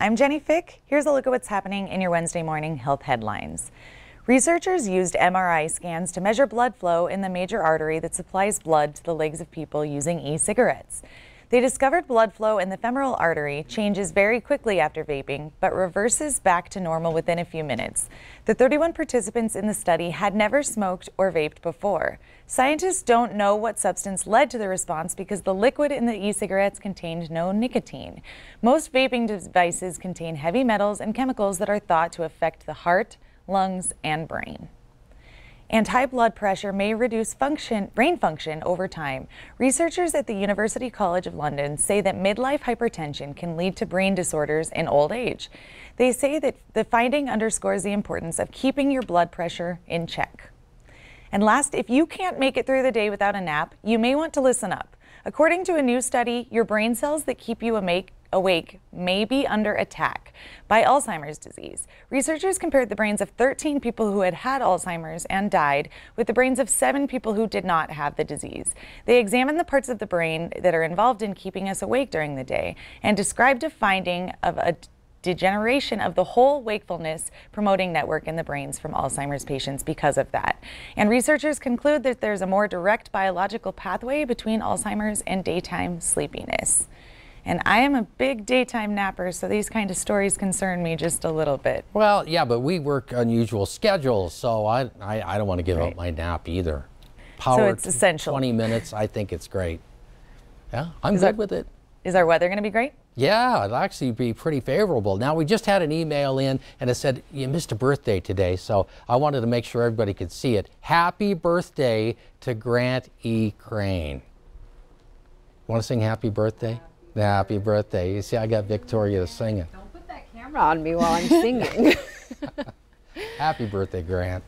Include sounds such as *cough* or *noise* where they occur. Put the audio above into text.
I'm Jenny Fick. Here's a look at what's happening in your Wednesday morning health headlines. Researchers used MRI scans to measure blood flow in the major artery that supplies blood to the legs of people using e-cigarettes. They discovered blood flow in the femoral artery changes very quickly after vaping, but reverses back to normal within a few minutes. The 31 participants in the study had never smoked or vaped before. Scientists don't know what substance led to the response because the liquid in the e-cigarettes contained no nicotine. Most vaping devices contain heavy metals and chemicals that are thought to affect the heart, lungs, and brain and high blood pressure may reduce function, brain function over time. Researchers at the University College of London say that midlife hypertension can lead to brain disorders in old age. They say that the finding underscores the importance of keeping your blood pressure in check. And last, if you can't make it through the day without a nap, you may want to listen up. According to a new study, your brain cells that keep you awake awake may be under attack by Alzheimer's disease. Researchers compared the brains of 13 people who had had Alzheimer's and died with the brains of seven people who did not have the disease. They examined the parts of the brain that are involved in keeping us awake during the day and described a finding of a degeneration of the whole wakefulness promoting network in the brains from Alzheimer's patients because of that. And researchers conclude that there's a more direct biological pathway between Alzheimer's and daytime sleepiness. And I am a big daytime napper, so these kind of stories concern me just a little bit. Well, yeah, but we work unusual schedules, so I, I, I don't want to give right. up my nap either. Power so it's essential. 20 minutes, I think it's great. Yeah, I'm is good our, with it. Is our weather going to be great? Yeah, it'll actually be pretty favorable. Now, we just had an email in and it said, You missed a birthday today. So I wanted to make sure everybody could see it. Happy birthday to Grant E. Crane. Want to sing happy birthday? happy birthday. You see, I got Victoria singing. Don't put that camera on me while I'm singing. *laughs* happy birthday, Grant.